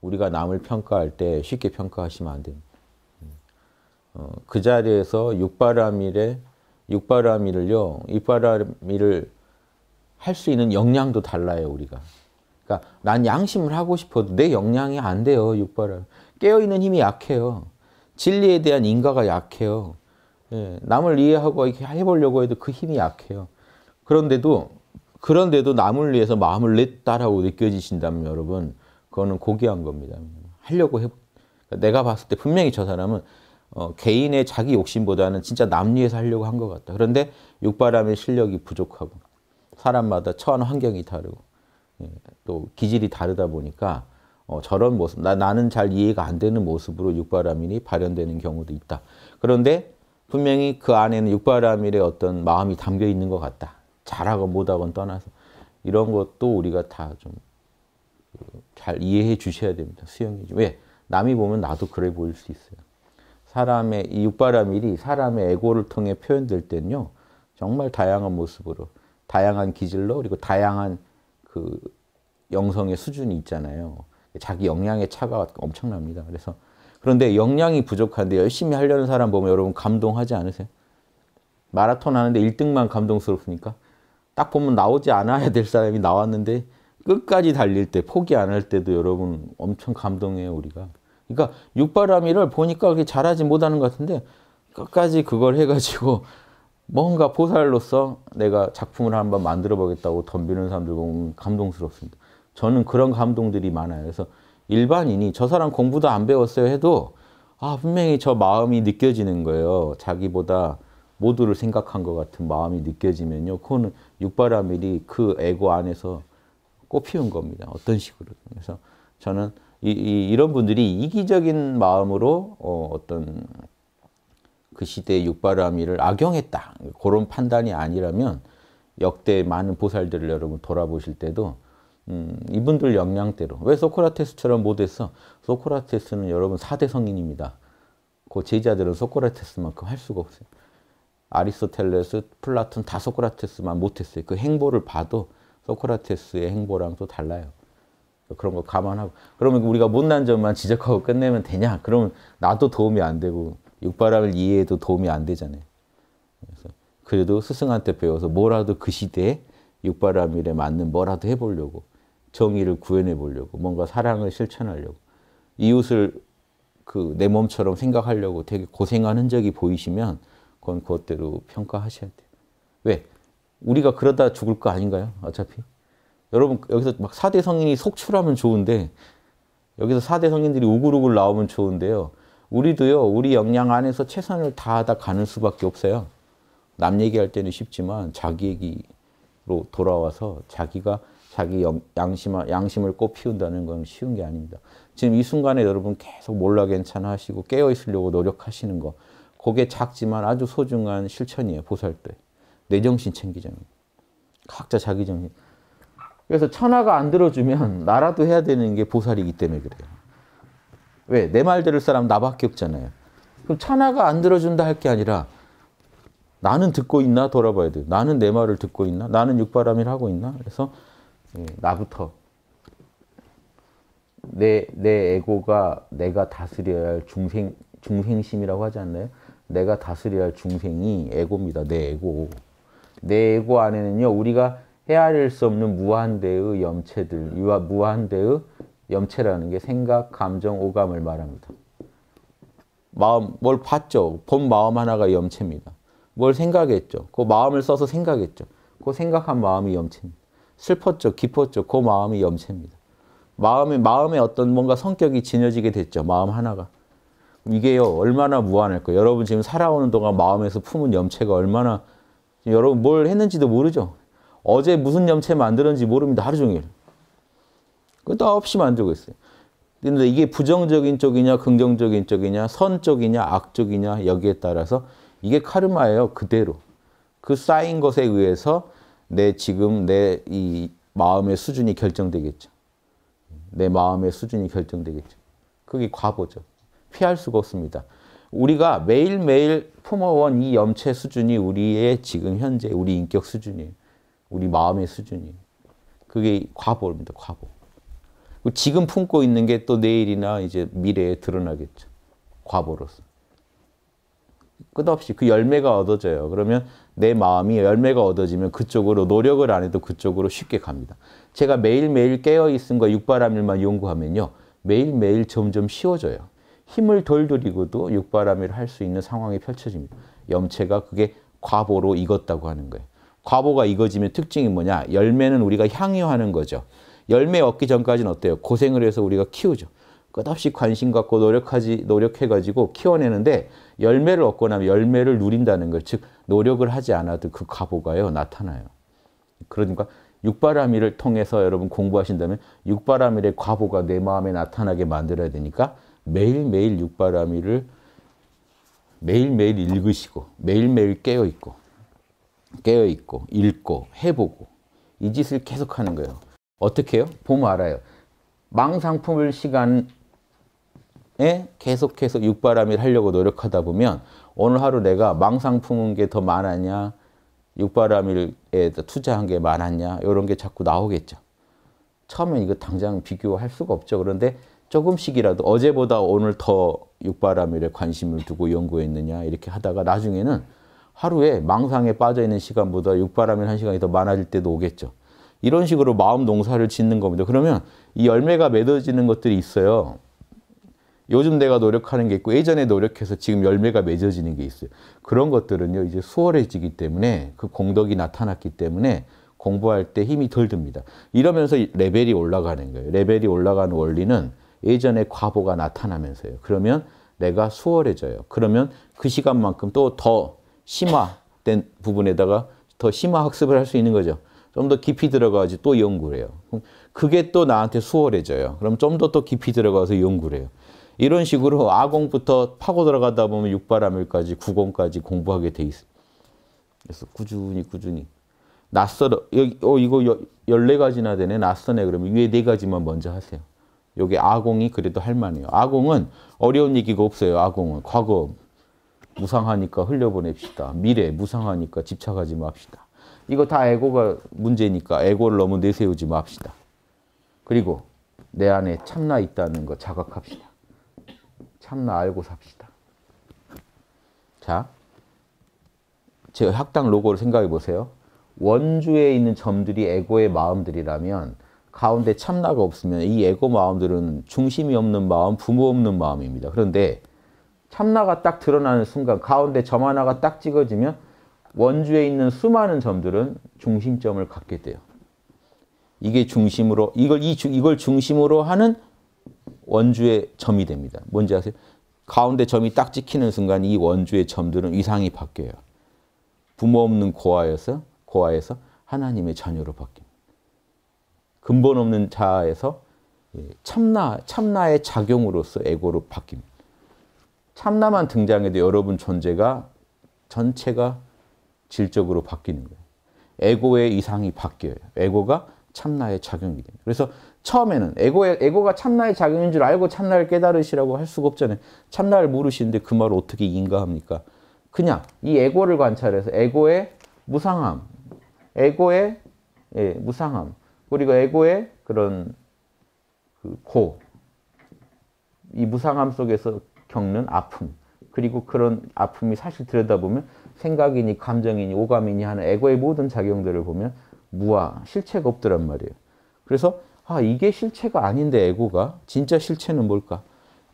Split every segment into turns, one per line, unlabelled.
우리가 남을 평가할 때 쉽게 평가하시면 안 됩니다. 음. 어, 그 자리에서 육바라밀에 육바라밀을요, 입바라밀을 할 수 있는 역량도 달라요 우리가. 그러니까 난 양심을 하고 싶어도 내 역량이 안 돼요 육바라. 깨어 있는 힘이 약해요. 진리에 대한 인가가 약해요. 예, 남을 이해하고 이렇게 해보려고 해도 그 힘이 약해요. 그런데도 그런데도 남을 위해서 마음을 냈다라고 느껴지신다면 여러분 그거는 고귀한 겁니다. 하려고 해 그러니까 내가 봤을 때 분명히 저 사람은 어, 개인의 자기 욕심보다는 진짜 남 위해서 하려고 한 것 같다. 그런데 육바람의 실력이 부족하고 사람마다 처한 환경이 다르고 예, 또 기질이 다르다 보니까 어, 저런 모습, 나, 나는 잘 이해가 안 되는 모습으로 육바라이 발현되는 경우도 있다. 그런데 분명히 그 안에는 육바라밀의 어떤 마음이 담겨 있는 것 같다. 잘하고 못하건 떠나서 이런 것도 우리가 다 좀 잘 이해해 주셔야 됩니다. 수용해 주. 왜? 남이 보면 나도 그래 보일 수 있어요. 사람의 이 육바라밀이 사람의 에고를 통해 표현될 때는요. 정말 다양한 모습으로 다양한 기질로 그리고 다양한 그 영성의 수준이 있잖아요. 자기 역량의 차가 엄청납니다. 그래서 그런데 역량이 부족한데 열심히 하려는 사람 보면 여러분 감동하지 않으세요? 마라톤 하는데 1등만 감동스럽습니까? 딱 보면 나오지 않아야 될 사람이 나왔는데 끝까지 달릴 때 포기 안 할 때도 여러분 엄청 감동해요 우리가. 그러니까 육바람이를 보니까 그렇게 잘하지 못하는 것 같은데 끝까지 그걸 해가지고 뭔가 보살로서 내가 작품을 한번 만들어 보겠다고 덤비는 사람들 보면 감동스럽습니다. 저는 그런 감동들이 많아요. 그래서 일반인이 저 사람 공부도 안 배웠어요 해도 아 분명히 저 마음이 느껴지는 거예요. 자기보다 모두를 생각한 것 같은 마음이 느껴지면요. 그거는 육바라밀이 그 에고 안에서 꽃피운 겁니다. 어떤 식으로. 그래서 저는 이, 런 분들이 이기적인 마음으로 어, 떤그 시대의 육바라밀을 악용했다. 그런 판단이 아니라면 역대 많은 보살들을 여러분 돌아보실 때도 음, 이분들 역량대로 왜 소크라테스처럼 못했어? 소크라테스는 여러분 4대 성인입니다. 그 제자들은 소크라테스만큼 할 수가 없어요. 아리스토텔레스, 플라톤, 다 소크라테스만 못했어요. 그 행보를 봐도 소크라테스의 행보랑 또 달라요. 그런 거 감안하고 그러면 우리가 못난 점만 지적하고 끝내면 되냐? 그러면 나도 도움이 안 되고 육바람을 이해해도 도움이 안 되잖아요. 그래서 그래도 스승한테 배워서 뭐라도 그 시대에 육바람일에 맞는 뭐라도 해보려고 정의를 구현해 보려고 뭔가 사랑을 실천하려고 이웃을 그 내 몸처럼 생각하려고 되게 고생한 흔적이 보이시면 그건 그것대로 평가하셔야 돼요. 왜? 우리가 그러다 죽을 거 아닌가요? 어차피. 여러분, 여기서 막 4대 성인이 속출하면 좋은데, 여기서 4대 성인들이 우글우글 나오면 좋은데요. 우리도요, 우리 역량 안에서 최선을 다하다 가는 수밖에 없어요. 남 얘기할 때는 쉽지만, 자기 얘기로 돌아와서 자기가 자기 양심, 양심을 꽃 피운다는 건 쉬운 게 아닙니다. 지금 이 순간에 여러분 계속 몰라 괜찮아 하시고 깨어 있으려고 노력하시는 거. 그게 작지만 아주 소중한 실천이에요. 보살 때. 내 정신 챙기자는. 각자 자기 정신. 그래서 천하가 안 들어주면 나라도 해야 되는 게 보살이기 때문에 그래요. 왜? 내 말 들을 사람 나밖에 없잖아요. 그럼 천하가 안 들어준다 할 게 아니라 나는 듣고 있나 돌아봐야 돼요. 나는 내 말을 듣고 있나? 나는 육바람일 하고 있나? 그래서 예, 나부터 내, 내 에고가 내가 다스려야 할 중생, 중생심이라고 하지 않나요? 내가 다스려야 할 중생이 에고입니다. 내 에고. 내 에고 안에는요. 우리가 헤아릴 수 없는 무한대의 염체들, 무한대의 염체라는 게 생각, 감정, 오감을 말합니다. 마음, 뭘 봤죠? 본 마음 하나가 염체입니다. 뭘 생각했죠? 그 마음을 써서 생각했죠? 그 생각한 마음이 염체입니다. 슬펐죠? 기뻤죠? 그 마음이 염체입니다. 마음의, 마음의 어떤 뭔가 성격이 지녀지게 됐죠. 마음 하나가. 이게요 얼마나 무한할까 여러분 지금 살아오는 동안 마음에서 품은 염체가 얼마나 여러분 뭘 했는지도 모르죠 어제 무슨 염체 만들었는지 모릅니다 하루 종일 끝없이 만들고 있어요 근데 이게 부정적인 쪽이냐 긍정적인 쪽이냐 선 쪽이냐 악 쪽이냐 여기에 따라서 이게 카르마예요 그대로 그 쌓인 것에 의해서 내 지금 내 이 마음의 수준이 결정되겠죠 내 마음의 수준이 결정되겠죠 그게 과보죠 피할 수가 없습니다. 우리가 매일매일 품어온 이 염체 수준이 우리의 지금 현재 우리 인격 수준이에요. 우리 마음의 수준이에요. 그게 과보입니다. 과보. 그 지금 품고 있는 게 또 내일이나 이제 미래에 드러나겠죠. 과보로서. 끝없이 그 열매가 얻어져요. 그러면 내 마음이 열매가 얻어지면 그쪽으로 노력을 안 해도 그쪽으로 쉽게 갑니다. 제가 매일매일 깨어있음과 육바람일만 연구하면요. 매일매일 점점 쉬워져요. 힘을 덜 들이고도 육바람이를 할 수 있는 상황이 펼쳐집니다. 염채가 그게 과보로 익었다고 하는 거예요. 과보가 익어지면 특징이 뭐냐? 열매는 우리가 향유하는 거죠. 열매 얻기 전까지는 어때요? 고생을 해서 우리가 키우죠. 끝없이 관심 갖고 노력하지 노력해가지고 키워내는데 열매를 얻고 나면 열매를 누린다는 걸즉 노력을 하지 않아도 그 과보가요 나타나요. 그러니까 육바라밀을 통해서 여러분 공부하신다면 육바라밀의 과보가 내 마음에 나타나게 만들어야 되니까 매일매일 육바라밀을 매일매일 읽으시고 매일매일 깨어있고 깨어있고 읽고 해보고 이 짓을 계속하는 거예요. 어떻게 해요? 보면 알아요. 망상품을 시간에 계속해서 육바람일 하려고 노력하다 보면 오늘 하루 내가 망상품은 게 더 많았냐 육바람일에 투자한 게 많았냐 이런 게 자꾸 나오겠죠. 처음엔 이거 당장 비교할 수가 없죠. 그런데 조금씩이라도 어제보다 오늘 더 육바람일에 관심을 두고 연구했느냐 이렇게 하다가 나중에는 하루에 망상에 빠져 있는 시간보다 육바람일 한 시간이 더 많아질 때도 오겠죠. 이런 식으로 마음 농사를 짓는 겁니다. 그러면 이 열매가 맺어지는 것들이 있어요. 요즘 내가 노력하는 게 있고 예전에 노력해서 지금 열매가 맺어지는 게 있어요. 그런 것들은요 이제 수월해지기 때문에 그 공덕이 나타났기 때문에 공부할 때 힘이 덜 듭니다. 이러면서 레벨이 올라가는 거예요. 레벨이 올라가는 원리는 예전의 과보가 나타나면서요. 그러면 내가 수월해져요. 그러면 그 시간만큼 또 더 심화된 부분에다가 더 심화 학습을 할 수 있는 거죠. 좀 더 깊이 들어가야지 또 연구를 해요. 그게 또 나한테 수월해져요. 그럼 좀 더 또 깊이 들어가서 연구를 해요. 이런 식으로 아공부터 파고 들어가다 보면 육바라밀까지 구공까지 공부하게 돼 있어요. 그래서 꾸준히 꾸준히 낯설어 여기 어 이거 열네 가지나 되네 낯선네 그러면 위에 네 가지만 먼저 하세요. 여기 아공이 그래도 할만해요. 아공은 어려운 얘기가 없어요. 아공은 과거 무상하니까 흘려보냅시다. 미래 무상하니까 집착하지 맙시다. 이거 다 에고가 문제니까 에고를 너무 내세우지 맙시다. 그리고 내 안에 참나 있다는 거 자각합시다. 참나 알고 삽시다. 자, 제 학당 로고를 생각해 보세요. 원주에 있는 점들이 에고의 마음들이라면 가운데 참나가 없으면 이 에고 마음들은 중심이 없는 마음, 부모 없는 마음입니다. 그런데 참나가 딱 드러나는 순간 가운데 점 하나가 딱 찍어지면 원주에 있는 수많은 점들은 중심점을 갖게 돼요. 이게 중심으로 이걸 이 이걸 중심으로 하는 원주의 점이 됩니다. 뭔지 아세요? 가운데 점이 딱 찍히는 순간 이 원주의 점들은 위상이 바뀌어요. 부모 없는 고아에서 고아에서 하나님의 자녀로 바뀌어요. 근본 없는 자아에서 예, 참나, 참나의 작용으로서 에고로 바뀝니다. 참나만 등장해도 여러분 존재가 전체가 질적으로 바뀌는 거예요. 에고의 이상이 바뀌어요. 에고가 참나의 작용이 됩니다. 그래서 처음에는 에고의, 에고가 참나의 작용인 줄 알고 참나를 깨달으시라고 할 수가 없잖아요. 참나를 모르시는데 그 말을 어떻게 인가합니까? 그냥 이 에고를 관찰해서 에고의 무상함, 에고의 예, 무상함, 그리고 에고의 그런 그 고, 이 무상함 속에서 겪는 아픔, 그리고 그런 아픔이 사실 들여다보면 생각이니 감정이니 오감이니 하는 에고의 모든 작용들을 보면 무아, 실체가 없더란 말이에요. 그래서 아 이게 실체가 아닌데 에고가 진짜 실체는 뭘까?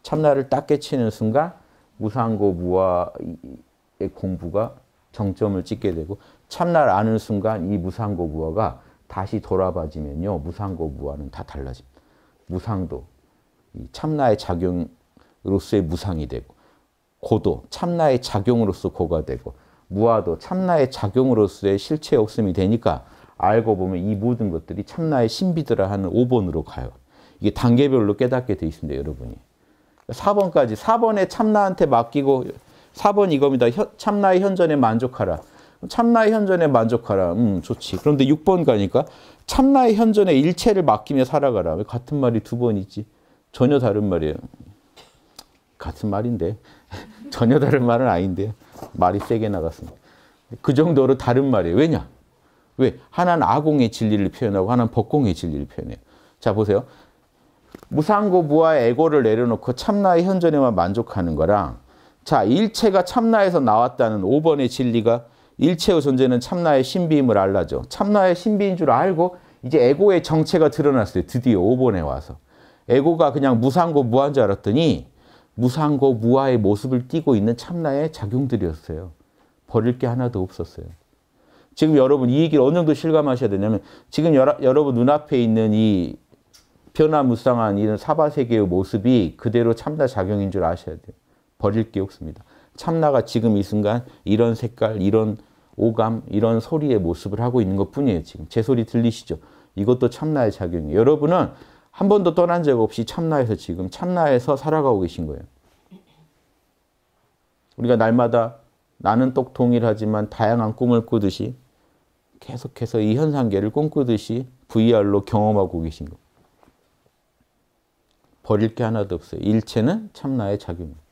참나를 딱 깨치는 순간 무상고 무아의 공부가 정점을 찍게 되고 참나를 아는 순간 이 무상고 무아가 다시 돌아봐지면요. 무상고 무아는 다 달라집니다. 무상도 참나의 작용으로서의 무상이 되고 고도 참나의 작용으로서 고가 되고 무아도 참나의 작용으로서의 실체 없음이 되니까 알고 보면 이 모든 것들이 참나의 신비더라 하는 5번으로 가요. 이게 단계별로 깨닫게 돼 있습니다, 여러분이. 4번까지 4번에 참나한테 맡기고 4번 이겁니다. 참나의 현전에 만족하라. 참나의 현전에 만족하라. 음, 좋지. 그런데 6번 가니까 참나의 현전에 일체를 맡기며 살아가라. 왜 같은 말이 두 번 있지? 전혀 다른 말이에요. 같은 말인데. 전혀 다른 말은 아닌데. 말이 세게 나갔습니다. 그 정도로 다른 말이에요. 왜냐? 왜? 하나는 아공의 진리를 표현하고 하나는 법공의 진리를 표현해요. 자, 보세요. 무상고 무아 에고를 내려놓고 참나의 현전에만 만족하는 거랑 자, 일체가 참나에서 나왔다는 5번의 진리가 일체의 존재는 참나의 신비임을 알라죠. 참나의 신비인 줄 알고 이제 에고의 정체가 드러났어요. 드디어 5번에 와서. 에고가 그냥 무상고 무한 줄 알았더니 무상고 무아의 모습을 띠고 있는 참나의 작용들이었어요. 버릴 게 하나도 없었어요. 지금 여러분 이 얘기를 어느 정도 실감하셔야 되냐면 지금 여러, 분 눈앞에 있는 이 변화무쌍한 이런 사바세계의 모습이 그대로 참나 작용인 줄 아셔야 돼요. 버릴 게 없습니다. 참나가 지금 이 순간 이런 색깔, 이런 오감 이런 소리의 모습을 하고 있는 것 뿐이에요. 지금 제 소리 들리시죠? 이것도 참나의 작용이에요. 여러분은 한 번도 떠난 적 없이 참나에서 지금 참나에서 살아가고 계신 거예요. 우리가 날마다 나는 똑 동일하지만 다양한 꿈을 꾸듯이 계속해서 이 현상계를 꿈꾸듯이 VR로 경험하고 계신 거 버릴 게 하나도 없어요. 일체는 참나의 작용입니다.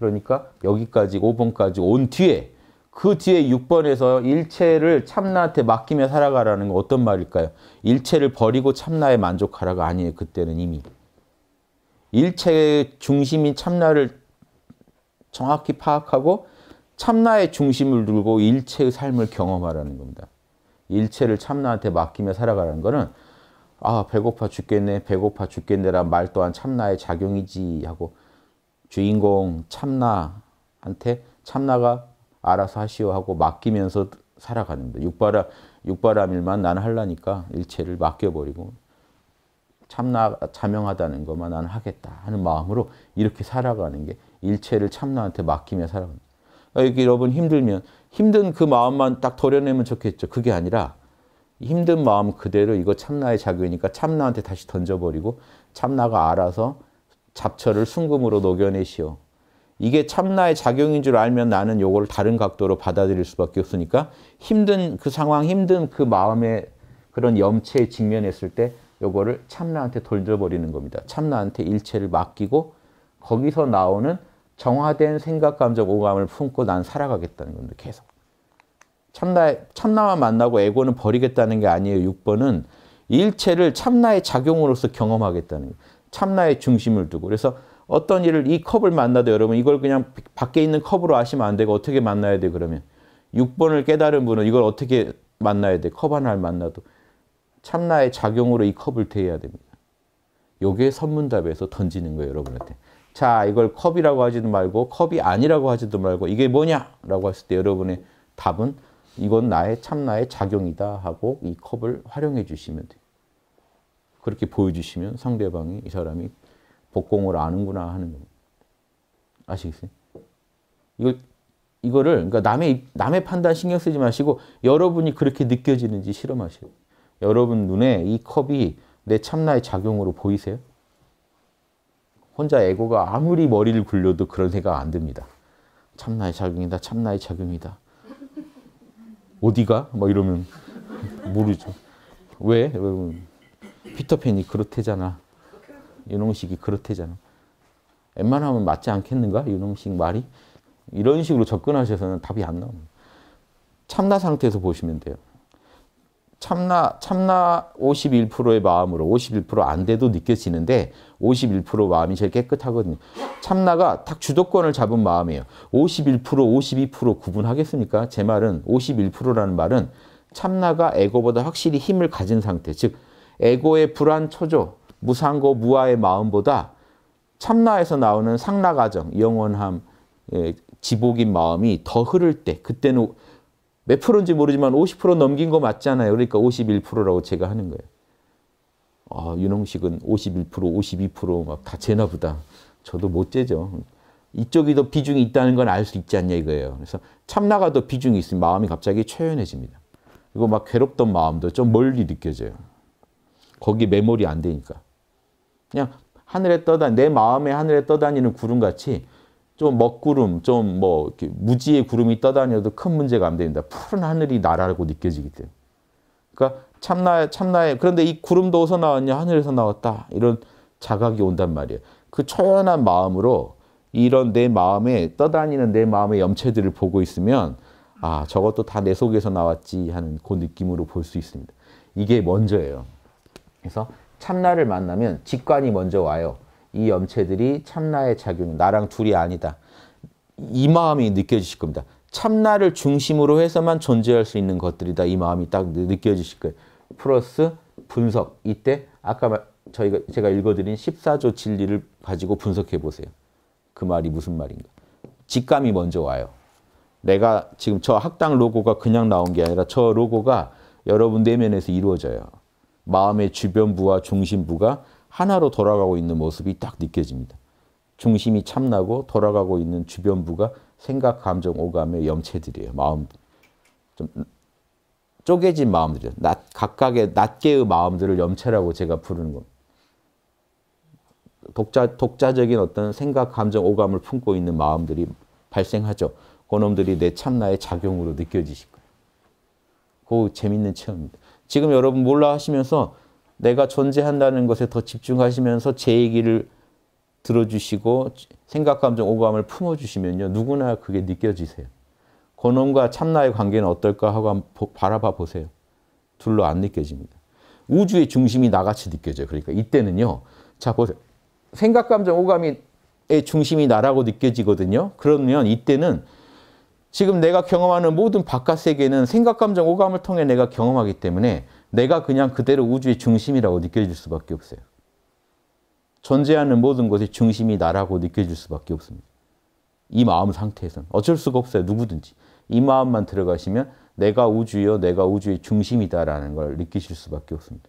그러니까 여기까지 5번까지 온 뒤에 그 뒤에 6번에서 일체를 참나한테 맡기며 살아가라는 건 어떤 말일까요? 일체를 버리고 참나에 만족하라가 아니에요. 그때는 이미. 일체의 중심인 참나를 정확히 파악하고 참나의 중심을 두고 일체의 삶을 경험하라는 겁니다. 일체를 참나한테 맡기며 살아가라는 거는 아 배고파 죽겠네 배고파 죽겠네란 말 또한 참나의 작용이지 하고 주인공 참나한테 참나가 알아서 하시오 하고 맡기면서 살아가는 거 육바람, 육바람일만 나는 하려니까 일체를 맡겨버리고 참나, 자명하다는 것만 나는 하겠다 하는 마음으로 이렇게 살아가는 게 일체를 참나한테 맡기며 살아가는 거예요. 그러 여러분 힘들면 힘든 그 마음만 딱 도려내면 좋겠죠. 그게 아니라 힘든 마음 그대로 이거 참나의 작용이니까 참나한테 다시 던져버리고 참나가 알아서 잡처를 순금으로 녹여내시오. 이게 참나의 작용인 줄 알면 나는 요걸 다른 각도로 받아들일 수밖에 없으니까 힘든 그 상황, 힘든 그 마음의 그런 염체에 직면했을 때 요거를 참나한테 돌려버리는 겁니다. 참나한테 일체를 맡기고 거기서 나오는 정화된 생각, 감정, 오감을 품고 난 살아가겠다는 겁니다. 계속. 참나, 참나만 만나고 에고는 버리겠다는 게 아니에요. 6번은 일체를 참나의 작용으로서 경험하겠다는 거예요. 참나의 중심을 두고 그래서 어떤 일을 이 컵을 만나도 여러분 이걸 그냥 밖에 있는 컵으로 아시면 안 되고 어떻게 만나야 돼 그러면 6번을 깨달은 분은 이걸 어떻게 만나야 돼컵 하나를 만나도 참나의 작용으로 이 컵을 대해야 됩니다. 요게 선문답에서 던지는 거예요 여러분한테. 자 이걸 컵이라고 하지도 말고 컵이 아니라고 하지도 말고 이게 뭐냐라고 했을 때 여러분의 답은 이건 나의 참나의 작용이다 하고 이 컵을 활용해 주시면 돼요. 그렇게 보여주시면 상대방이 이 사람이 복공을 아는구나 하는 겁니다. 아시겠어요? 이거 이거를 그러니까 남의 남의 판단 신경 쓰지 마시고 여러분이 그렇게 느껴지는지 실험하세요. 여러분 눈에 이 컵이 내 참나의 작용으로 보이세요? 혼자 에고가 아무리 머리를 굴려도 그런 생각 안 듭니다. 참나의 작용이다. 참나의 작용이다. 어디가? 뭐 이러면 모르죠. 왜? 여러분. 피터팬이 그렇대잖아. 유농식이 그렇대잖아. 웬만하면 맞지 않겠는가? 유농식 말이? 이런 식으로 접근하셔서는 답이 안 나옵니다. 참나 상태에서 보시면 돼요. 참나, 참나 51%의 마음으로 51%안 돼도 느껴지는데 51% 마음이 제일 깨끗하거든요. 참나가 딱 주도권을 잡은 마음이에요. 51%, 52% 구분하겠습니까? 제 말은 51%라는 말은 참나가 에고보다 확실히 힘을 가진 상태, 즉 에고의 불안 초조, 무상고 무아의 마음보다 참나에서 나오는 상나가정, 영원함, 예, 지복인 마음이 더 흐를 때 그때는 몇 프로인지 모르지만 50% 넘긴 거 맞잖아요. 그러니까 51%라고 제가 하는 거예요. 아, 윤홍식은 51%, 52%막 다 재나 보다. 저도 못 재죠. 이쪽이 더 비중이 있다는 건 알 수 있지 않냐 이거예요. 그래서 참나가 더 비중이 있으면 마음이 갑자기 초연해집니다. 그리고 막 괴롭던 마음도 좀 멀리 느껴져요. 거기 메모리 안 되니까. 그냥 하늘에 떠다 내 마음에 하늘에 떠다니는 구름같이 좀 먹구름, 좀 뭐 무지의 구름이 떠다녀도 큰 문제가 안 됩니다. 푸른 하늘이 나라고 느껴지기 때문에. 그러니까 참나 에참나에 그런데 이 구름도 어디서 나왔냐 하늘에서 나왔다 이런 자각이 온단 말이에요. 그 초연한 마음으로 이런 내 마음에 떠다니는 내 마음의 염체들을 보고 있으면 아 저것도 다 내 속에서 나왔지 하는 그 느낌으로 볼 수 있습니다. 이게 먼저예요. 그래서 참나를 만나면 직관이 먼저 와요. 이 염체들이 참나의 작용, 나랑 둘이 아니다. 이 마음이 느껴지실 겁니다. 참나를 중심으로 해서만 존재할 수 있는 것들이다. 이 마음이 딱 느껴지실 거예요. 플러스 분석. 이때 아까 저희가 제가 읽어드린 14조 진리를 가지고 분석해 보세요. 그 말이 무슨 말인가. 직감이 먼저 와요. 내가 지금 저 학당 로고가 그냥 나온 게 아니라 저 로고가 여러분 내면에서 이루어져요. 마음의 주변부와 중심부가 하나로 돌아가고 있는 모습이 딱 느껴집니다. 중심이 참나고 돌아가고 있는 주변부가 생각, 감정, 오감의 염체들이에요. 마음 좀 쪼개진 마음들이죠. 낮, 각각의 낮게의 마음들을 염체라고 제가 부르는 겁니다. 독자, 독자적인 어떤 생각, 감정, 오감을 품고 있는 마음들이 발생하죠. 그놈들이 내 참나의 작용으로 느껴지실 거예요. 그 재밌는 체험입니다. 지금 여러분 몰라 하시면서 내가 존재한다는 것에 더 집중하시면서 제 얘기를 들어주시고 생각, 감정, 오감을 품어주시면요. 누구나 그게 느껴지세요. 권원과 참나의 관계는 어떨까 하고 한번 바라봐 보세요. 둘로 안 느껴집니다. 우주의 중심이 나같이 느껴져요. 그러니까 이때는요. 자, 보세요. 생각, 감정, 오감의 중심이 나라고 느껴지거든요. 그러면 이때는 지금 내가 경험하는 모든 바깥 세계는 생각, 감정, 오감을 통해 내가 경험하기 때문에 내가 그냥 그대로 우주의 중심이라고 느껴질 수밖에 없어요. 존재하는 모든 것의 중심이 나라고 느껴질 수밖에 없습니다. 이 마음 상태에서는 어쩔 수가 없어요. 누구든지. 이 마음만 들어가시면 내가 우주요, 내가 우주의 중심이다라는 걸 느끼실 수밖에 없습니다.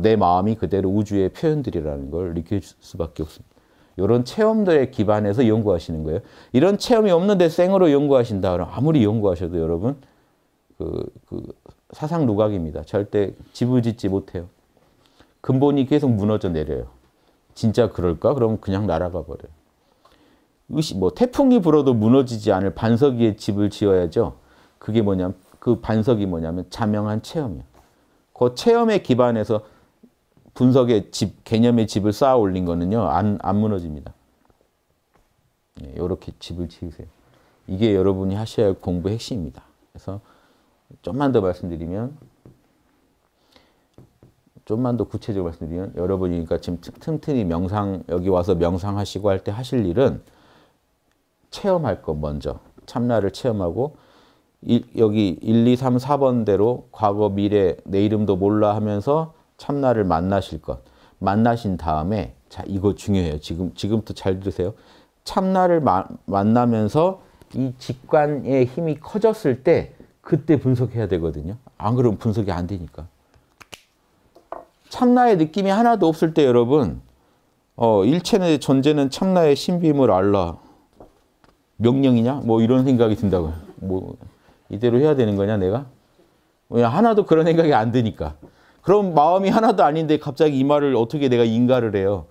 내 마음이 그대로 우주의 표현들이라는 걸 느낄 수밖에 없습니다. 이런 체험들에 기반해서 연구하시는 거예요. 이런 체험이 없는데 생으로 연구하신다 그러 아무리 연구하셔도 여러분 그, 그 사상 누각입니다. 절대 지부짓지 못해요. 근본이 계속 무너져 내려요. 진짜 그럴까? 그러면 그냥 날아가 버려요. 의식, 뭐 태풍이 불어도 무너지지 않을 반석 위에 집을 지어야죠. 그게 뭐냐면 그 반석이 뭐냐면 자명한 체험이에요. 그 체험에 기반해서 분석의 집, 개념의 집을 쌓아 올린 거는요, 안, 안 무너집니다. 이렇게 예, 집을 지으세요. 이게 여러분이 하셔야 할 공부 핵심입니다. 그래서 좀만 더 말씀드리면, 좀만 더 구체적으로 말씀드리면, 여러분이 그러니까 지금 틈틈이 명상, 여기 와서 명상하시고 할 때 하실 일은 체험할 것 먼저, 참나를 체험하고, 일, 여기 1, 2, 3, 4번대로 과거, 미래, 내 이름도 몰라 하면서 참나를 만나실 것. 만나신 다음에 자 이거 중요해요. 지금 지금부터 잘 들으세요. 참나를 마, 만나면서 이 직관의 힘이 커졌을 때 그때 분석해야 되거든요. 안 그러면 분석이 안 되니까. 참나의 느낌이 하나도 없을 때 여러분 어, 일체의 존재는 참나의 신비임을 알라. 명령이냐? 뭐 이런 생각이 든다고요. 뭐 이대로 해야 되는 거냐 내가? 그 하나도 그런 생각이 안 드니까. 그럼 마음이 하나도 아닌데 갑자기 이 말을 어떻게 내가 인가를 해요?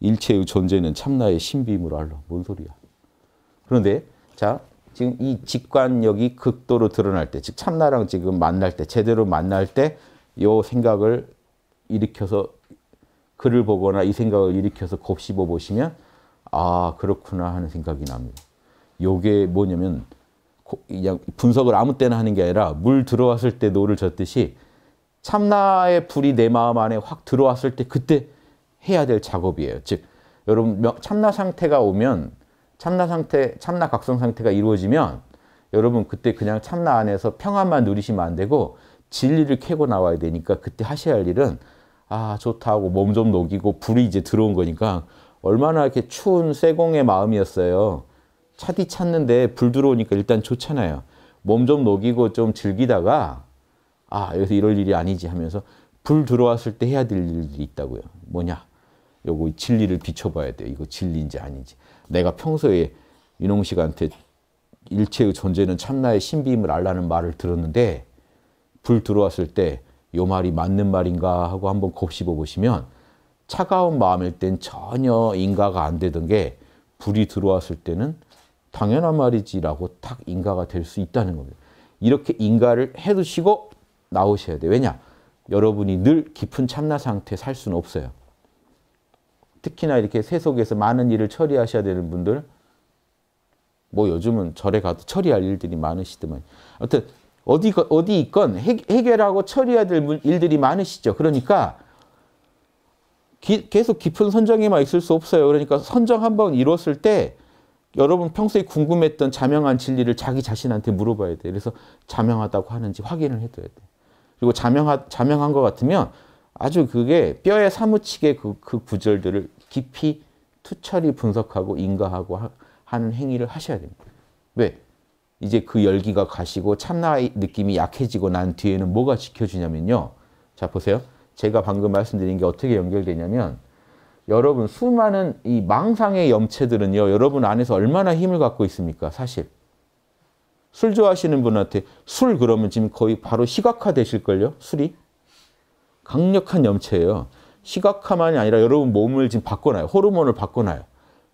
일체의 존재는 참나의 신비임을 알라. 뭔 소리야. 그런데 자 지금 이 직관력이 극도로 드러날 때, 즉 참나랑 지금 만날 때, 제대로 만날 때이 생각을 일으켜서 글을 보거나 이 생각을 일으켜서 곱씹어 보시면 아 그렇구나 하는 생각이 납니다. 요게 뭐냐면 그냥 분석을 아무 때나 하는 게 아니라 물 들어왔을 때 노를 젓듯이 참나의 불이 내 마음 안에 확 들어왔을 때 그때 해야 될 작업이에요. 즉 여러분 참나 상태가 오면 참나 상태 참나 각성 상태가 이루어지면 여러분 그때 그냥 참나 안에서 평안만 누리시면 안 되고 진리를 캐고 나와야 되니까 그때 하셔야 할 일은 아 좋다고 몸 좀 녹이고 불이 이제 들어온 거니까 얼마나 이렇게 추운 쇠공의 마음이었어요. 차디 찾는데 불 들어오니까 일단 좋잖아요. 몸 좀 녹이고 좀 즐기다가 아, 여기서 이럴 일이 아니지 하면서 불 들어왔을 때 해야 될 일이 있다고요. 뭐냐? 요거 진리를 비춰봐야 돼요. 이거 진리인지 아닌지. 내가 평소에 윤홍 씨한테 일체의 존재는 참나의 신비임을 알라는 말을 들었는데 불 들어왔을 때 요 말이 맞는 말인가 하고 한번 곱씹어 보시면 차가운 마음일 땐 전혀 인가가 안 되던 게 불이 들어왔을 때는 당연한 말이지라고 탁 인가가 될 수 있다는 겁니다. 이렇게 인가를 해두시고 나오셔야 돼요. 왜냐? 여러분이 늘 깊은 참나 상태에 살 수는 없어요. 특히나 이렇게 세속에서 많은 일을 처리하셔야 되는 분들 뭐 요즘은 절에 가도 처리할 일들이 많으시더만 아무튼 어디, 어디 있건 해결하고 처리해야 될 일들이 많으시죠. 그러니까 기, 계속 깊은 선정에만 있을 수 없어요. 그러니까 선정 한 번 이뤘을 때 여러분 평소에 궁금했던 자명한 진리를 자기 자신한테 물어봐야 돼요 그래서 자명하다고 하는지 확인을 해둬야 돼요 그리고 자명하, 자명한 것 같으면 아주 그게 뼈에 사무치게 그, 그 구절들을 깊이 투철히 분석하고 인가하고 하, 하는 행위를 하셔야 됩니다. 왜? 이제 그 열기가 가시고 참나의 느낌이 약해지고 난 뒤에는 뭐가 지켜주냐면요. 자, 보세요. 제가 방금 말씀드린 게 어떻게 연결되냐면 여러분 수많은 이 망상의 염체들은요. 여러분 안에서 얼마나 힘을 갖고 있습니까? 사실. 술 좋아하시는 분한테 술 그러면 지금 거의 바로 시각화 되실걸요? 술이? 강력한 염체예요. 시각화만이 아니라 여러분 몸을 지금 바꿔놔요. 호르몬을 바꿔놔요.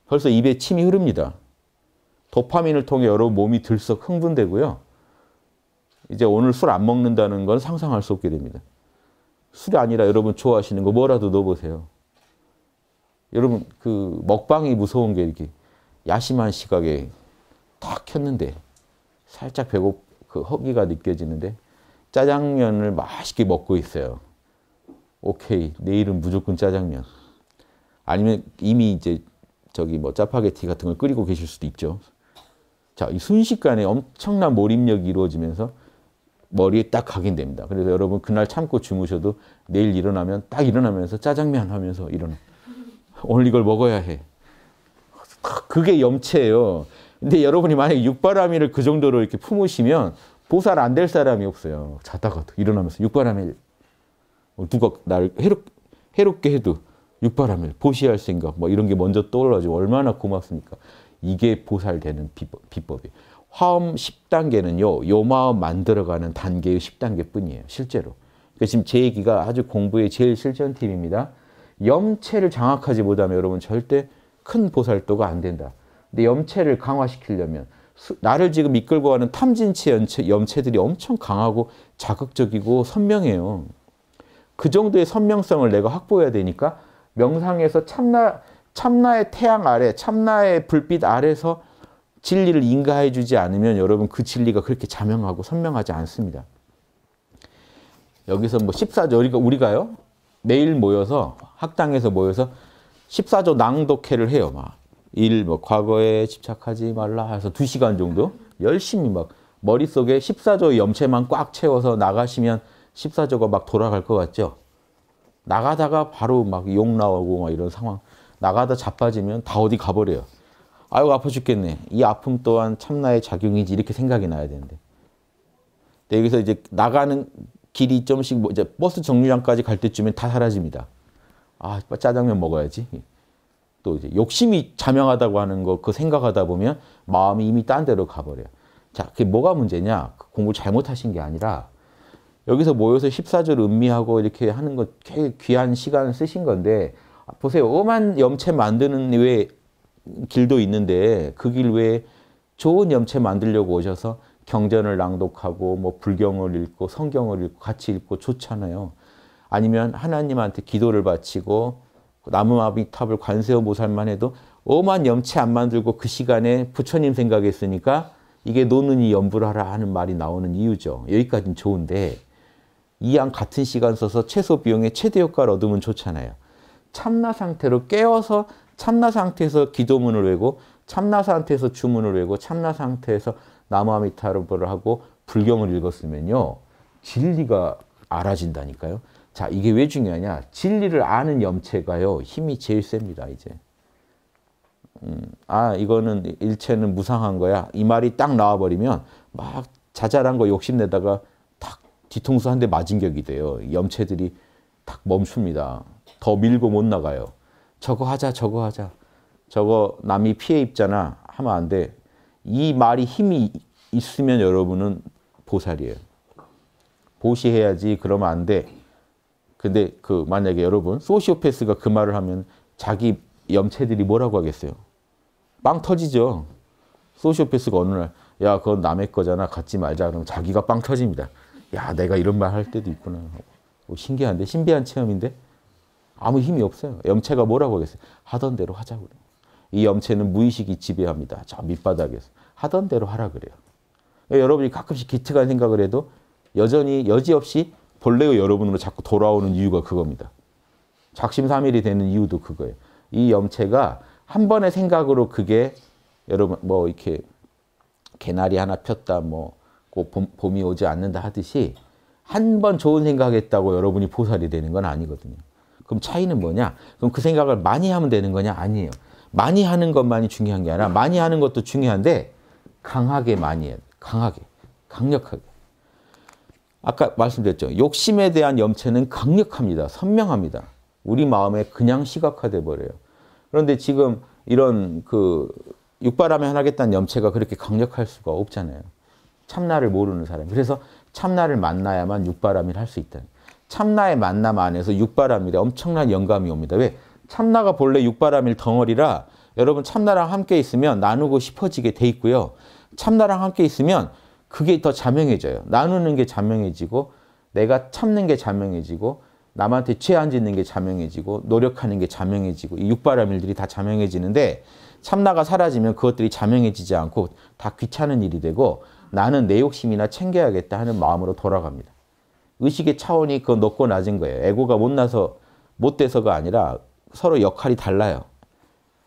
벌써 입에 침이 흐릅니다. 도파민을 통해 여러분 몸이 들썩 흥분되고요. 이제 오늘 술 안 먹는다는 건 상상할 수 없게 됩니다. 술이 아니라 여러분 좋아하시는 거 뭐라도 넣어보세요. 여러분 그 먹방이 무서운 게 이렇게 야심한 시각에 탁 켰는데 살짝 배고 그 허기가 느껴지는데 짜장면을 맛있게 먹고 있어요. 오케이 내일은 무조건 짜장면. 아니면 이미 이제 저기 뭐 짜파게티 같은 걸 끓이고 계실 수도 있죠. 자, 이 순식간에 엄청난 몰입력이 이루어지면서 머리에 딱 각인됩니다. 그래서 여러분 그날 참고 주무셔도 내일 일어나면 딱 일어나면서 짜장면 하면서 일어나. 오늘 이걸 먹어야 해. 그게 염체예요. 근데 여러분이 만약에 육바람이를 그 정도로 이렇게 품으시면 보살 안 될 사람이 없어요. 자다가도 일어나면서 육바람이 어, 누가 날 해롭, 해롭게 해도 육바람을 보시할 생각 뭐 이런 게 먼저 떠올라지 얼마나 고맙습니까? 이게 보살되는 비법, 비법이에요. 화엄 10단계는요. 요 마음 만들어가는 단계의 10단계뿐이에요. 실제로. 그러니까 지금 제 얘기가 아주 공부의 제일 실전 팁입니다. 염체를 장악하지 못하면 여러분 절대 큰 보살도가 안 된다. 근데 염체를 강화시키려면 나를 지금 이끌고 가는 탐진치 염체, 염체들이 엄청 강하고 자극적이고 선명해요. 그 정도의 선명성을 내가 확보해야 되니까 명상에서 참나, 참나의 태양 아래, 참나의 불빛 아래서 진리를 인가해 주지 않으면 여러분 그 진리가 그렇게 자명하고 선명하지 않습니다. 여기서 뭐 14조 우리가 우리가요. 매일 모여서 학당에서 모여서 14조 낭독회를 해요. 막 일, 뭐 과거에 집착하지 말라 해서 두시간 정도 열심히 막 머릿속에 1 4조 염체만 꽉 채워서 나가시면 14조가 막 돌아갈 것 같죠? 나가다가 바로 막 욕 나오고 막 이런 상황. 나가다 자빠지면 다 어디 가버려요. 아유, 아파 죽겠네. 이 아픔 또한 참나의 작용이지 이렇게 생각이 나야 되는데. 근데 여기서 이제 나가는 길이 좀씩 뭐 이제 버스 정류장까지 갈 때쯤엔 다 사라집니다. 아, 뭐 짜장면 먹어야지. 또 이제 욕심이 자명하다고 하는 거 그 생각하다 보면 마음이 이미 딴 데로 가버려요. 자, 그게 뭐가 문제냐? 그 공부 잘못하신 게 아니라 여기서 모여서 14절 음미하고 이렇게 하는 거 귀한 시간을 쓰신 건데 아, 보세요. 엄한 염체 만드는 왜 길도 있는데 그 길 외에 좋은 염체 만들려고 오셔서 경전을 낭독하고 뭐 불경을 읽고 성경을 읽고 같이 읽고 좋잖아요. 아니면 하나님한테 기도를 바치고 나무아비탑을 관세어 보살만 해도 엄한 염치 안 만들고 그 시간에 부처님 생각했으니까 이게 노는이 염불하라 하는 말이 나오는 이유죠. 여기까지는 좋은데 이 양 같은 시간 써서 최소 비용의 최대 효과를 얻으면 좋잖아요. 참나 상태로 깨어서 참나 상태에서 기도문을 외고 참나 상태에서 주문을 외고 참나 상태에서 나무아미타르보를 하고 불경을 읽었으면요. 진리가 알아진다니까요. 자, 이게 왜 중요하냐? 진리를 아는 염체가요, 힘이 제일 셉니다, 이제. 음, 아, 이거는 일체는 무상한 거야. 이 말이 딱 나와버리면 막 자잘한 거 욕심내다가 탁 뒤통수 한 대 맞은 격이 돼요. 염체들이 탁 멈춥니다. 더 밀고 못 나가요. 저거 하자, 저거 하자. 저거 남이 피해 입잖아. 하면 안 돼. 이 말이 힘이 있으면 여러분은 보살이에요. 보시해야지 그러면 안 돼. 근데 그 만약에 여러분 소시오패스가 그 말을 하면 자기 염체들이 뭐라고 하겠어요? 빵 터지죠. 소시오패스가 어느 날 야 그건 남의 거잖아 갖지 말자 그러면 자기가 빵 터집니다. 야 내가 이런 말 할 때도 있구나. 어, 신기한데 신비한 체험인데 아무 힘이 없어요. 염체가 뭐라고 하겠어요? 하던 대로 하자고 그래요. 이 염체는 무의식이 지배합니다. 저 밑바닥에서. 하던 대로 하라 그래요. 그러니까 여러분이 가끔씩 기특한 생각을 해도 여전히 여지없이 본래의 여러분으로 자꾸 돌아오는 이유가 그겁니다. 작심삼일이 되는 이유도 그거예요. 이 염체가 한 번의 생각으로 그게 여러분 뭐 이렇게 개나리 하나 폈다 뭐, 뭐 봄, 봄이 오지 않는다 하듯이 한 번 좋은 생각했다고 여러분이 보살이 되는 건 아니거든요. 그럼 차이는 뭐냐? 그럼 그 생각을 많이 하면 되는 거냐? 아니에요. 많이 하는 것만이 중요한 게 아니라 많이 하는 것도 중요한데 강하게 많이 해요. 강하게, 강력하게. 아까 말씀드렸죠. 욕심에 대한 염체는 강력합니다. 선명합니다. 우리 마음에 그냥 시각화돼 버려요. 그런데 지금 이런 그 육바람에 하나겠다는 염체가 그렇게 강력할 수가 없잖아요. 참나를 모르는 사람. 그래서 참나를 만나야만 육바람일 할 수 있다. 참나의 만남 안에서 육바람일에 엄청난 영감이 옵니다. 왜? 참나가 본래 육바람일 덩어리라 여러분 참나랑 함께 있으면 나누고 싶어지게 돼 있고요. 참나랑 함께 있으면 그게 더 자명해져요. 나누는 게 자명해지고 내가 참는 게 자명해지고 남한테 죄안 짓는 게 자명해지고 노력하는 게 자명해지고 이 육바람 일들이 다 자명해지는데 참나가 사라지면 그것들이 자명해지지 않고 다 귀찮은 일이 되고 나는 내 욕심이나 챙겨야겠다 하는 마음으로 돌아갑니다. 의식의 차원이 그 높고 낮은 거예요. 에고가 못나서 못돼서가 아니라 서로 역할이 달라요.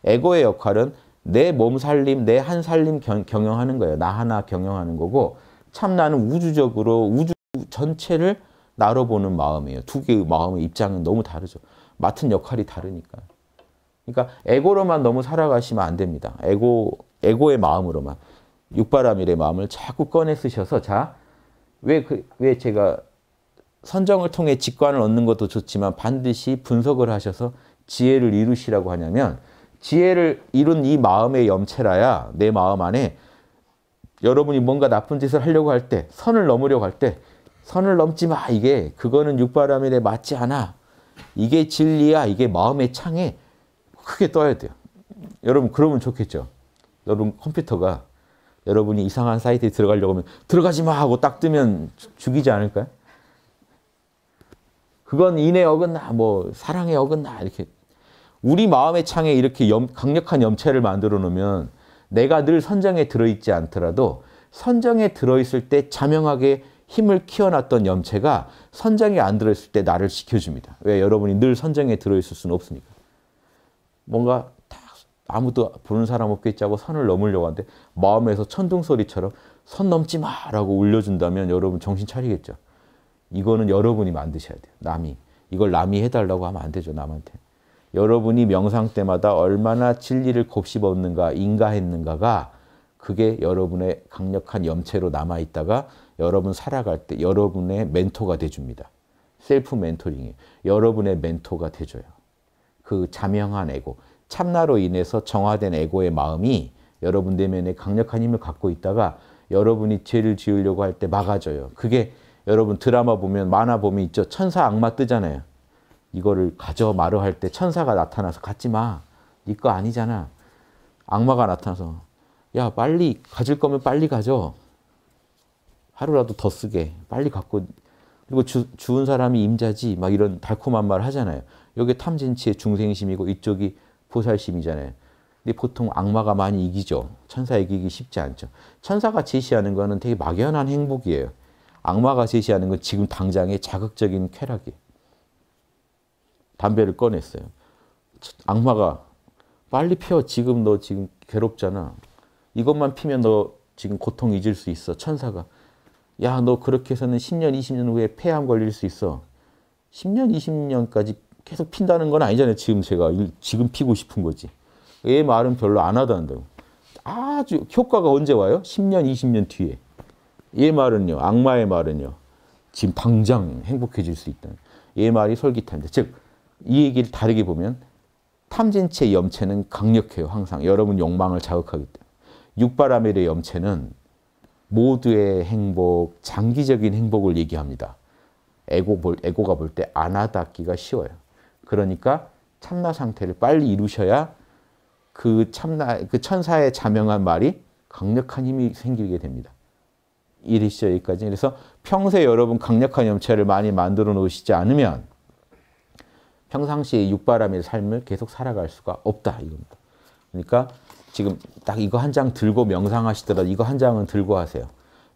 에고의 역할은 내몸 살림, 내 한 살림 경, 영하는 거예요. 나 하나 경영하는 거고 참 나는 우주적으로 우주 전체를 나로 보는 마음이에요. 두 개의 마음의 입장은 너무 다르죠. 맡은 역할이 다르니까. 그러니까 에고로만 너무 살아가시면 안 됩니다. 에고, 에고의 마음으로만. 육바라밀의 마음을 자꾸 꺼내 쓰셔서 자, 왜, 그, 왜 제가 선정을 통해 직관을 얻는 것도 좋지만 반드시 분석을 하셔서 지혜를 이루시라고 하냐면 지혜를 이룬 이 마음의 염체라야 내 마음 안에 여러분이 뭔가 나쁜 짓을 하려고 할 때, 선을 넘으려고 할 때, 선을 넘지 마. 이게, 그거는 육바람에 맞지 않아. 이게 진리야. 이게 마음의 창에 크게 떠야 돼요. 여러분, 그러면 좋겠죠. 여러분, 컴퓨터가 여러분이 이상한 사이트에 들어가려고 하면 들어가지 마 하고 딱 뜨면 죽이지 않을까요? 그건 인의 어긋나, 뭐, 사랑의 어긋나, 이렇게 우리 마음의 창에 이렇게 염, 강력한 염체를 만들어 놓으면 내가 늘 선장에 들어있지 않더라도 선장에 들어있을 때 자명하게 힘을 키워놨던 염체가 선장에 안 들어있을 때 나를 지켜줍니다. 왜? 여러분이 늘 선장에 들어있을 수는 없으니까. 뭔가 아무도 보는 사람 없겠지 하고 선을 넘으려고 하는데 마음에서 천둥소리처럼 선 넘지 마라고 울려준다면 여러분 정신 차리겠죠. 이거는 여러분이 만드셔야 돼요. 남이. 이걸 남이 해달라고 하면 안 되죠. 남한테. 여러분이 명상 때마다 얼마나 진리를 곱씹었는가, 인가했는가가 그게 여러분의 강력한 염체로 남아있다가 여러분 살아갈 때 여러분의 멘토가 돼줍니다. 셀프 멘토링이 여러분의 멘토가 돼줘요. 그 자명한 에고, 참나로 인해서 정화된 에고의 마음이 여러분 내면에 강력한 힘을 갖고 있다가 여러분이 죄를 지으려고 할 때 막아줘요. 그게 여러분 드라마 보면 만화 보면 있죠. 천사 악마 뜨잖아요. 이거를 가져 마려 할때 천사가 나타나서 갖지 마. 네 거 아니잖아. 악마가 나타나서 야 빨리 가질 거면 빨리 가져. 하루라도 더 쓰게. 빨리 갖고 그리고 주, 주운 사람이 임자지 막 이런 달콤한 말 하잖아요. 여기 탐진치의 중생심이고 이쪽이 보살심이잖아요. 근데 보통 악마가 많이 이기죠. 천사 이기기 쉽지 않죠. 천사가 제시하는 거는 되게 막연한 행복이에요. 악마가 제시하는 건 지금 당장의 자극적인 쾌락이에요. 담배를 꺼냈어요. 악마가 빨리 피워. 지금 너 지금 괴롭잖아. 이것만 피면 너 지금 고통 잊을 수 있어. 천사가. 야, 너 그렇게 해서는 10년, 20년 후에 폐암 걸릴 수 있어. 10년, 20년까지 계속 핀다는 건 아니잖아요. 지금 제가. 지금 피고 싶은 거지. 얘 말은 별로 안하던데 아주 효과가 언제 와요? 10년, 20년 뒤에. 얘 말은요. 악마의 말은요. 지금 당장 행복해질 수 있다. 는얘 말이 설기합니다즉 이 얘기를 다르게 보면 탐진체 염체는 강력해요. 항상 여러분 욕망을 자극하기 때문에. 육바라밀의 염체는 모두의 행복, 장기적인 행복을 얘기합니다. 에고 볼, 에고가 볼 때 안아닿기가 쉬워요. 그러니까 참나 상태를 빨리 이루셔야 그 참나, 그 천사의 자명한 말이 강력한 힘이 생기게 됩니다. 이리시죠, 여기까지. 그래서 평소에 여러분 강력한 염체를 많이 만들어 놓으시지 않으면 평상시에 육바람의 삶을 계속 살아갈 수가 없다 이겁니다. 그러니까 지금 딱 이거 한 장 들고 명상하시더라도 이거 한 장은 들고 하세요.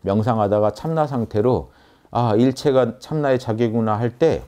명상하다가 참나 상태로 아 일체가 참나의 자개구나 할 때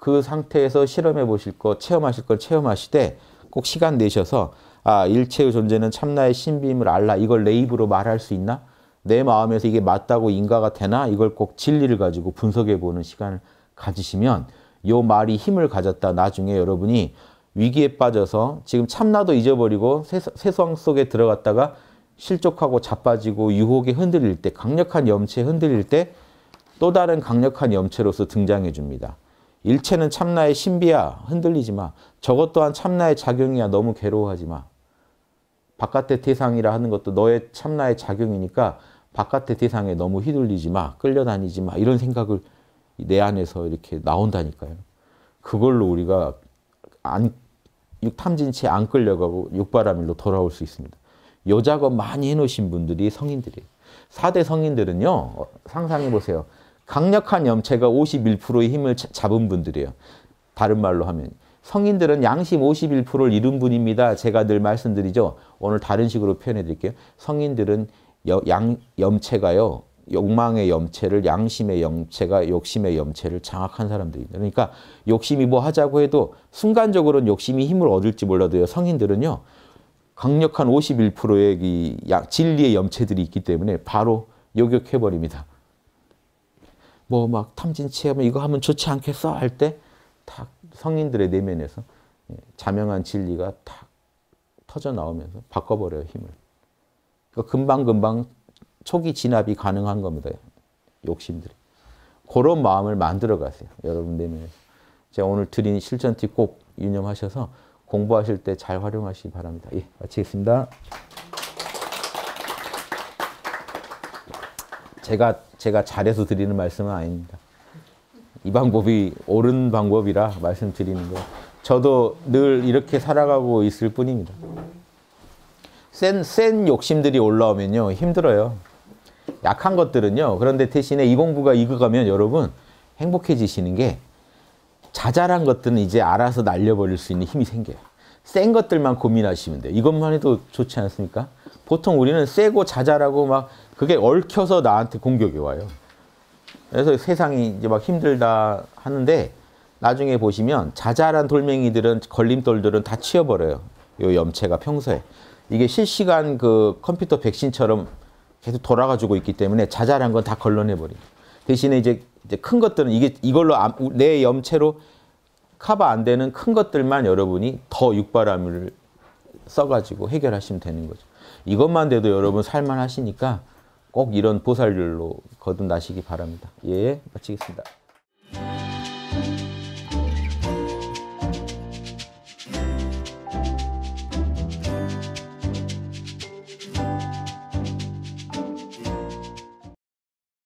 그 상태에서 실험해 보실 거 체험하실 걸 체험하시되 꼭 시간 내셔서 아 일체의 존재는 참나의 신비임을 알라 이걸 내 입으로 말할 수 있나 내 마음에서 이게 맞다고 인가가 되나 이걸 꼭 진리를 가지고 분석해 보는 시간을 가지시면 요 말이 힘을 가졌다. 나중에 여러분이 위기에 빠져서 지금 참나도 잊어버리고 세상 속에 들어갔다가 실족하고 자빠지고 유혹에 흔들릴 때 강력한 염체에 흔들릴 때 또 다른 강력한 염체로서 등장해 줍니다. 일체는 참나의 신비야. 흔들리지 마. 저것 또한 참나의 작용이야. 너무 괴로워하지 마. 바깥의 대상이라 하는 것도 너의 참나의 작용이니까 바깥의 대상에 너무 휘둘리지 마. 끌려다니지 마. 이런 생각을 내 안에서 이렇게 나온다니까요. 그걸로 우리가 안, 탐진치에 안 끌려가고 육바라밀로 돌아올 수 있습니다. 요 작업 많이 해놓으신 분들이 성인들이에요. 4대 성인들은요, 어, 상상해보세요. 강력한 염체가 51%의 힘을 잡은 분들이에요. 다른 말로 하면. 성인들은 양심 51%를 잃은 분입니다. 제가 늘 말씀드리죠. 오늘 다른 식으로 표현해 드릴게요. 성인들은 여, 양, 염체가요. 욕망의 염체를 양심의 염체가 욕심의 염체를 장악한 사람들입니다. 그러니까 욕심이 뭐 하자고 해도 순간적으로는 욕심이 힘을 얻을지 몰라도요. 성인들은요. 강력한 51%의 이 진리의 염체들이 있기 때문에 바로 요격해버립니다. 뭐 막 탐진치하면 이거 하면 좋지 않겠어 할때탁 성인들의 내면에서 예, 자명한 진리가 탁 터져 나오면서 바꿔버려요 힘을. 그러니까 금방금방 초기 진압이 가능한 겁니다. 욕심들이. 그런 마음을 만들어 가세요. 여러분 내 제가 오늘 드린 실전 팁 꼭 유념하셔서 공부하실 때 잘 활용하시기 바랍니다. 예, 마치겠습니다. 제가 제가 잘해서 드리는 말씀은 아닙니다. 이 방법이 옳은 방법이라 말씀드리는 거. 저도 늘 이렇게 살아가고 있을 뿐입니다. 센, 센 욕심들이 올라오면요, 힘들어요. 약한 것들은요. 그런데 대신에 이 공부가 익어가면 여러분 행복해지시는 게 자잘한 것들은 이제 알아서 날려버릴 수 있는 힘이 생겨요. 센 것들만 고민하시면 돼요. 이것만 해도 좋지 않습니까? 보통 우리는 세고 자잘하고 막 그게 얽혀서 나한테 공격이 와요. 그래서 세상이 이제 막 힘들다 하는데 나중에 보시면 자잘한 돌멩이들은 걸림돌들은 다 치워버려요. 요 염체가 평소에. 이게 실시간 그 컴퓨터 백신처럼 계속 돌아가지고 있기 때문에 자잘한 건 다걸러내버려 대신에 이제, 이제 큰 것들은 이게 이걸로 내 염체로 커버 안 되는 큰 것들만 여러분이 더 육바람을 써가지고 해결하시면 되는 거죠. 이것만 돼도 여러분 살만하시니까 꼭 이런 보살률로 거듭나시기 바랍니다. 예, 마치겠습니다.